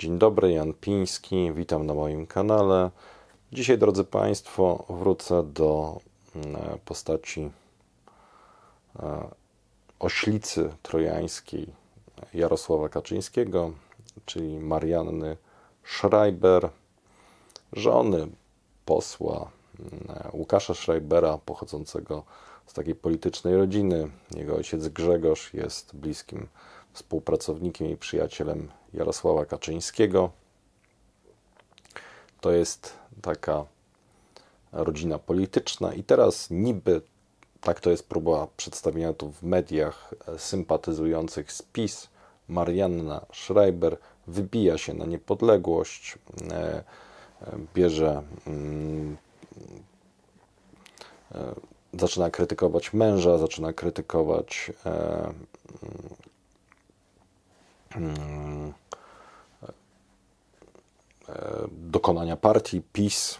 Dzień dobry, Jan Piński, witam na moim kanale. Dzisiaj, drodzy Państwo, wrócę do mm, e, postaci e, oślicy trojańskiej Jarosława Kaczyńskiego, czyli Marianny Schreiber, żony posła mm, e, Łukasza Schreibera, pochodzącego z takiej politycznej rodziny. Jego ojciec Grzegorz jest bliskim współpracownikiem i przyjacielem Jarosława Kaczyńskiego. To jest taka rodzina polityczna, i teraz niby tak to jest próba przedstawienia tu w mediach sympatyzujących z PiS. Marianna Schreiber wybija się na niepodległość, e, bierze, mm, e, zaczyna krytykować męża, zaczyna krytykować e, Hmm. E, e, dokonania partii PiS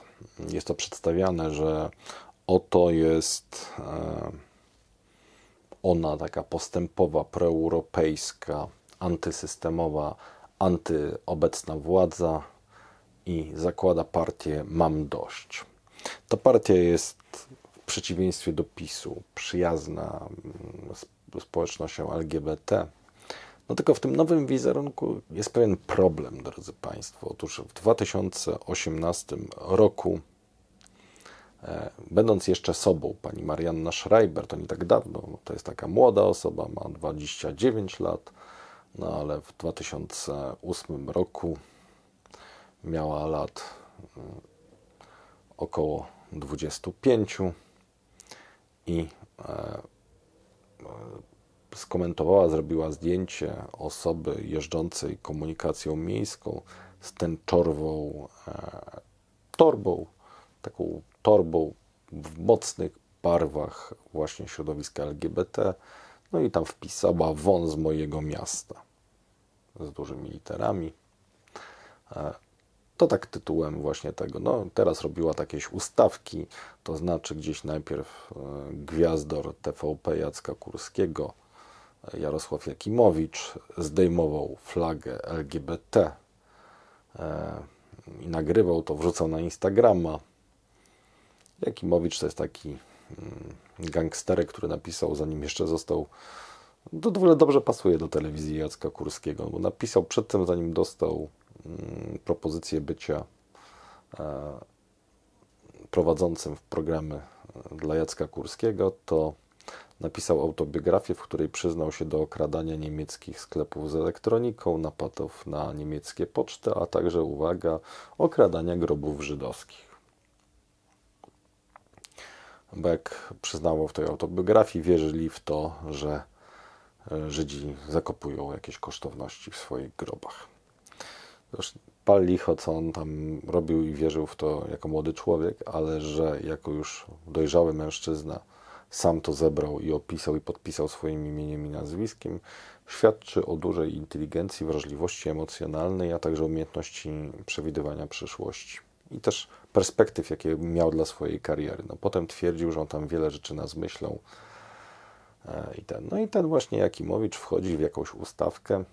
jest to przedstawiane, że oto jest e, ona taka postępowa, proeuropejska, antysystemowa, antyobecna władza i zakłada partię Mam dość. Ta partia jest w przeciwieństwie do PiSu przyjazna mm, społecznością LGBT, no tylko w tym nowym wizerunku jest pewien problem, drodzy Państwo. Otóż w 2018 roku, e, będąc jeszcze sobą, pani Marianna Schreiber, to nie tak dawno, to jest taka młoda osoba, ma 29 lat, no ale w 2008 roku miała lat e, około 25 i e, skomentowała, zrobiła zdjęcie osoby jeżdżącej komunikacją miejską z tęczorwą e, torbą, taką torbą w mocnych barwach właśnie środowiska LGBT. No i tam wpisała won z mojego miasta z dużymi literami. E, to tak tytułem właśnie tego. No, teraz robiła jakieś ustawki, to znaczy gdzieś najpierw e, gwiazdor TVP Jacka Kurskiego Jarosław Jakimowicz zdejmował flagę LGBT e, i nagrywał to, wrzucał na Instagrama. Jakimowicz to jest taki mm, gangsterek, który napisał, zanim jeszcze został. To w dobrze pasuje do telewizji Jacka Kurskiego, bo napisał przed tym, zanim dostał mm, propozycję bycia e, prowadzącym w programy e, dla Jacka Kurskiego, to Napisał autobiografię, w której przyznał się do okradania niemieckich sklepów z elektroniką, napadów na niemieckie poczty, a także, uwaga, okradania grobów żydowskich. Beck przyznał w tej autobiografii, wierzyli w to, że e, Żydzi zakopują jakieś kosztowności w swoich grobach. Zresztą pal licho, co on tam robił i wierzył w to jako młody człowiek, ale że jako już dojrzały mężczyzna sam to zebrał i opisał i podpisał swoim imieniem i nazwiskiem, świadczy o dużej inteligencji, wrażliwości emocjonalnej, a także umiejętności przewidywania przyszłości. I też perspektyw, jakie miał dla swojej kariery. No, potem twierdził, że on tam wiele rzeczy nas myślą. E, I ten, no i ten właśnie Jakimowicz wchodzi w jakąś ustawkę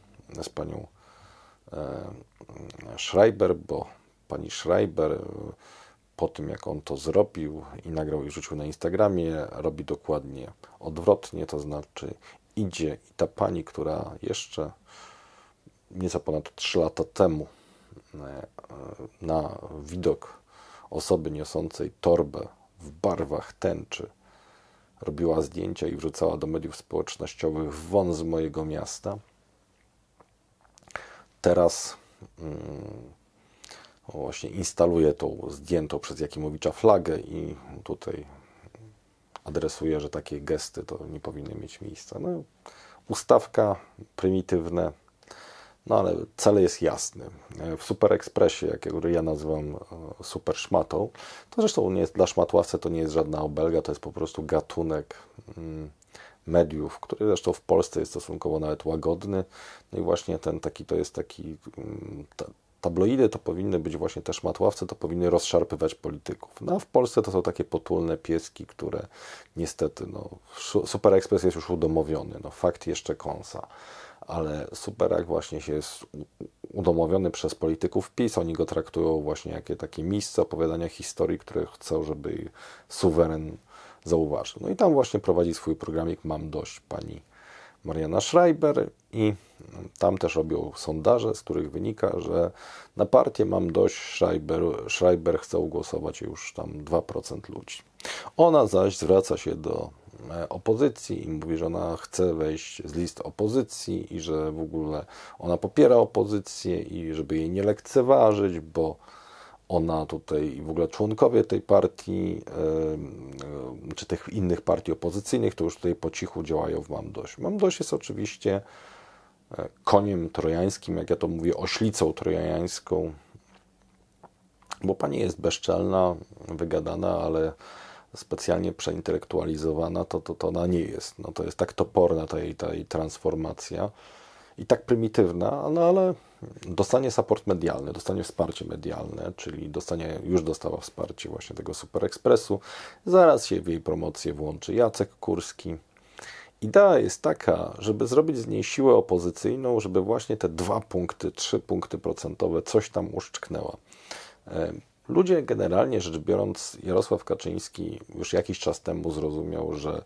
z panią e, Schreiber, bo pani Schreiber po tym, jak on to zrobił i nagrał i rzucił na Instagramie, robi dokładnie odwrotnie, to znaczy idzie i ta pani, która jeszcze nieco ponad 3 lata temu e, na widok osoby niosącej torbę w barwach tęczy robiła zdjęcia i wrzucała do mediów społecznościowych won mojego miasta. Teraz mm, właśnie instaluje tą zdjętą przez Jakimowicza flagę i tutaj adresuje, że takie gesty to nie powinny mieć miejsca. No, ustawka prymitywne, no ale cel jest jasny. W Super Expressie, jakiego ja nazywam e, super szmatą, to zresztą nie jest, dla szmatławce to nie jest żadna obelga, to jest po prostu gatunek mm, mediów, który zresztą w Polsce jest stosunkowo nawet łagodny. No i właśnie ten taki, to jest taki, mm, ta, tabloidy to powinny być właśnie te szmatławce, to powinny rozszarpywać polityków. No a w Polsce to są takie potulne pieski, które niestety, no, Super Express jest już udomowiony, no fakt jeszcze kąsa ale Superak właśnie się jest udomowiony przez polityków PiS. Oni go traktują właśnie jako takie miejsce opowiadania historii, które chcą, żeby suweren zauważył. No i tam właśnie prowadzi swój programik Mam dość pani Mariana Schreiber i tam też robią sondaże, z których wynika, że na partię mam dość, Schreiber, Schreiber chce głosować już tam 2% ludzi. Ona zaś zwraca się do e, opozycji i mówi, że ona chce wejść z list opozycji i że w ogóle ona popiera opozycję i żeby jej nie lekceważyć, bo ona tutaj w ogóle członkowie tej partii, czy tych innych partii opozycyjnych, to już tutaj po cichu działają w Mam Dość. Mam Dość jest oczywiście e, koniem trojańskim, jak ja to mówię, oślicą trojańską, bo pani jest bezczelna, wygadana, ale specjalnie przeintelektualizowana, to, to, to ona nie jest. No, to jest tak toporna ta jej, ta jej transformacja i tak prymitywna, no ale dostanie support medialny, dostanie wsparcie medialne, czyli dostanie, już dostała wsparcie właśnie tego Super Expressu. Zaraz się w jej promocję włączy Jacek Kurski. Idea jest taka, żeby zrobić z niej siłę opozycyjną, żeby właśnie te dwa punkty, trzy punkty procentowe coś tam uszczknęła. E, ludzie generalnie rzecz biorąc, Jarosław Kaczyński już jakiś czas temu zrozumiał, że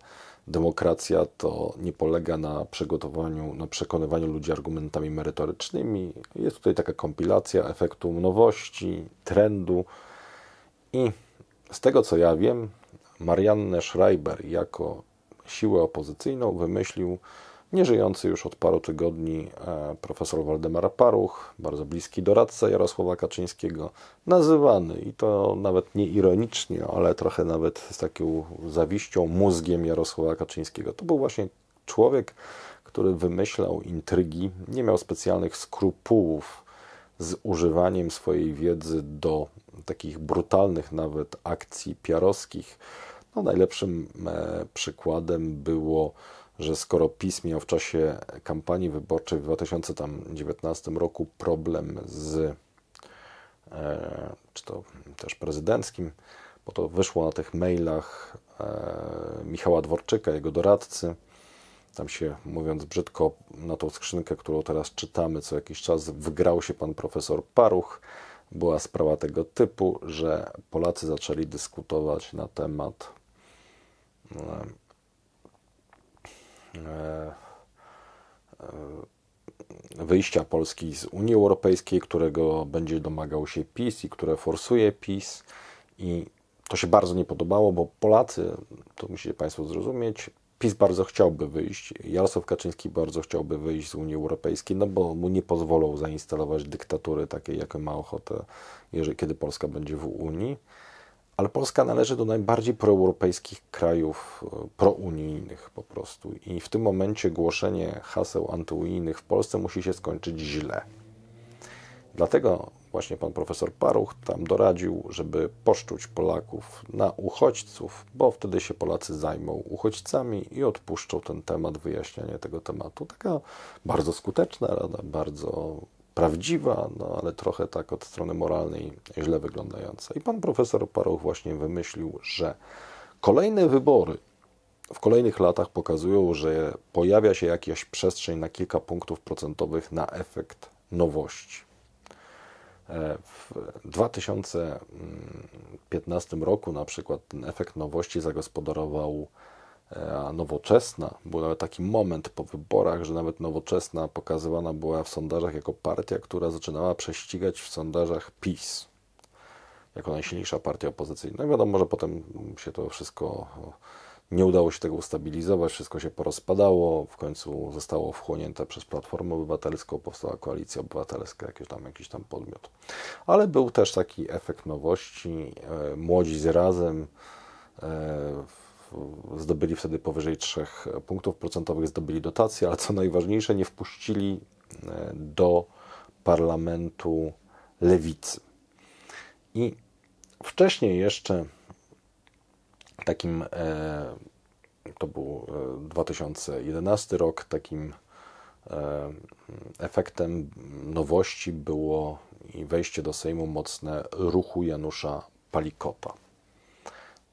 demokracja to nie polega na przygotowaniu, na przekonywaniu ludzi argumentami merytorycznymi. Jest tutaj taka kompilacja efektu nowości, trendu i z tego co ja wiem, Marianne Schreiber jako siłę opozycyjną wymyślił nieżyjący już od paru tygodni e, profesor Waldemar Paruch, bardzo bliski doradca Jarosława Kaczyńskiego, nazywany i to nawet nie ironicznie, ale trochę nawet z taką zawiścią mózgiem Jarosława Kaczyńskiego. To był właśnie człowiek, który wymyślał intrygi, nie miał specjalnych skrupułów z używaniem swojej wiedzy do takich brutalnych nawet akcji piarowskich. No, najlepszym e, przykładem było że skoro PiS miał w czasie kampanii wyborczej w 2019 roku problem z, e, czy to też prezydenckim, bo to wyszło na tych mailach e, Michała Dworczyka, jego doradcy, tam się, mówiąc brzydko, na tą skrzynkę, którą teraz czytamy co jakiś czas, wgrał się pan profesor Paruch. Była sprawa tego typu, że Polacy zaczęli dyskutować na temat e, E, e, wyjścia Polski z Unii Europejskiej, którego będzie domagał się PiS i które forsuje PiS. I to się bardzo nie podobało, bo Polacy, to musicie Państwo zrozumieć, PiS bardzo chciałby wyjść, Jarosław Kaczyński bardzo chciałby wyjść z Unii Europejskiej, no bo mu nie pozwolą zainstalować dyktatury takiej, jaką ma ochotę, jeżeli, kiedy Polska będzie w Unii ale Polska należy do najbardziej proeuropejskich krajów, e, prounijnych po prostu. I w tym momencie głoszenie haseł antyunijnych w Polsce musi się skończyć źle. Dlatego właśnie pan profesor Paruch tam doradził, żeby poszczuć Polaków na uchodźców, bo wtedy się Polacy zajmą uchodźcami i odpuszczą ten temat, wyjaśnianie tego tematu. Taka bardzo skuteczna rada, bardzo prawdziwa, no ale trochę tak od strony moralnej źle wyglądająca. I pan profesor Paroch właśnie wymyślił, że kolejne wybory w kolejnych latach pokazują, że pojawia się jakaś przestrzeń na kilka punktów procentowych na efekt nowości. E, w 2015 roku na przykład ten efekt nowości zagospodarował E, a nowoczesna, był nawet taki moment po wyborach, że nawet nowoczesna pokazywana była w sondażach jako partia, która zaczynała prześcigać w sondażach PiS jako najsilniejsza partia opozycyjna. Wiadomo, że potem się to wszystko nie udało się tego ustabilizować, wszystko się porozpadało, w końcu zostało wchłonięte przez Platformę Obywatelską, powstała Koalicja Obywatelska, jakiś tam, jakiś tam podmiot. Ale był też taki efekt nowości, e, młodzi z razem, e, zdobyli wtedy powyżej 3 punktów procentowych, zdobyli dotację, ale co najważniejsze, nie wpuścili e, do parlamentu lewicy. I wcześniej jeszcze takim, e, to był 2011 e, rok, takim efektem nowości było wejście do Sejmu mocne ruchu Janusza Palikota.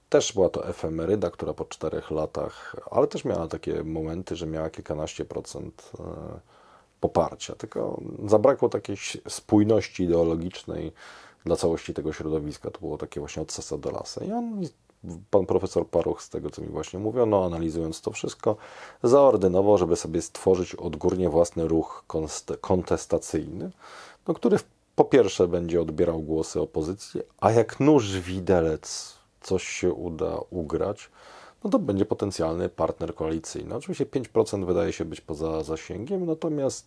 Też była to efemeryda, która po czterech latach, ale też miała takie momenty, że miała kilkanaście procent e, poparcia, tylko zabrakło takiej spójności ideologicznej dla całości tego środowiska. To było takie właśnie od sasa do lasa. I on, pan profesor Paruch, z tego co mi właśnie mówiono, analizując to wszystko, zaordynował, żeby sobie stworzyć odgórnie własny ruch kontestacyjny, no, który po pierwsze będzie odbierał głosy opozycji, a jak nóż widelec coś się uda ugrać, no to będzie potencjalny partner koalicyjny. Oczywiście 5% wydaje się być poza zasięgiem, natomiast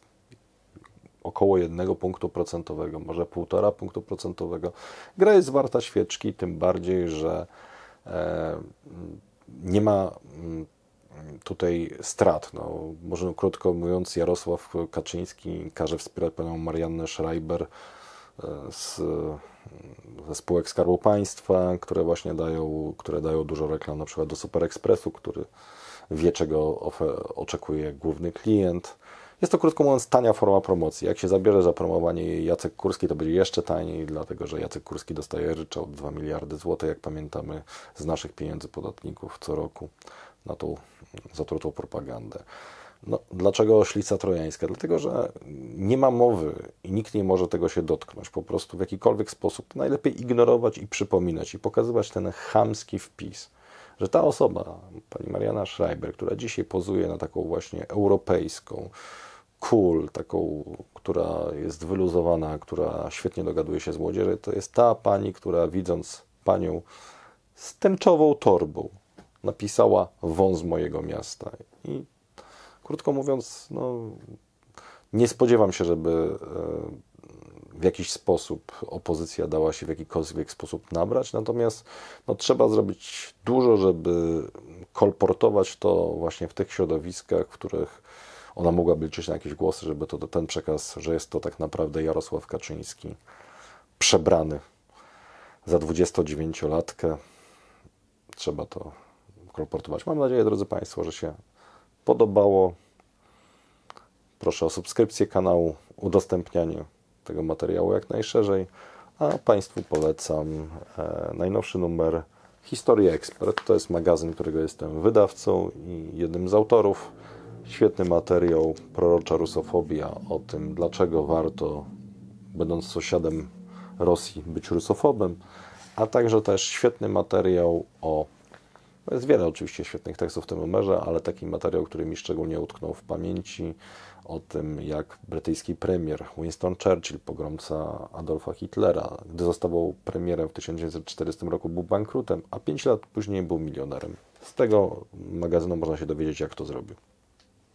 około 1 punktu procentowego, może 1,5 punktu procentowego. Gra jest warta świeczki, tym bardziej, że e, nie ma mm, tutaj strat. No, może krótko mówiąc, Jarosław Kaczyński każe wspierać panią Mariannę Schreiber e, z ze spółek Skarbu Państwa, które właśnie dają, które dają dużo reklam, na przykład do Super Expressu, który wie, czego oczekuje główny klient. Jest to, krótko mówiąc, tania forma promocji. Jak się zabierze za promowanie Jacek Kurski, to będzie jeszcze taniej, dlatego że Jacek Kurski dostaje ryczałt 2 miliardy złotych, jak pamiętamy, z naszych pieniędzy podatników co roku na tą zatrutą propagandę. No, dlaczego oślica trojańska? Dlatego, że nie ma mowy i nikt nie może tego się dotknąć. Po prostu w jakikolwiek sposób najlepiej ignorować i przypominać i pokazywać ten chamski wpis, że ta osoba, pani Mariana Schreiber, która dzisiaj pozuje na taką właśnie europejską, cool, taką, która jest wyluzowana, która świetnie dogaduje się z młodzieży, to jest ta pani, która widząc panią z tęczową torbą napisała wąz mojego miasta. I krótko mówiąc, no, nie spodziewam się, żeby e, w jakiś sposób opozycja dała się w jakikolwiek sposób nabrać, natomiast no, trzeba zrobić dużo, żeby kolportować to właśnie w tych środowiskach, w których ona mogłaby liczyć na jakieś głosy, żeby to ten przekaz, że jest to tak naprawdę Jarosław Kaczyński przebrany za 29-latkę. Trzeba to kolportować. Mam nadzieję, drodzy Państwo, że się podobało, proszę o subskrypcję kanału, udostępnianie tego materiału jak najszerzej, a Państwu polecam e, najnowszy numer Historia Ekspert. To jest magazyn, którego jestem wydawcą i jednym z autorów. Świetny materiał, prorocza rusofobia o tym, dlaczego warto, będąc sąsiadem Rosji, być rusofobem, a także też świetny materiał o jest wiele oczywiście świetnych tekstów w tym numerze, ale taki materiał, który mi szczególnie utknął w pamięci, o tym, jak brytyjski premier Winston Churchill, pogromca Adolfa Hitlera, gdy został premierem w 1940 roku, był bankrutem, a 5 lat później był milionerem. Z tego magazynu można się dowiedzieć, jak to zrobił.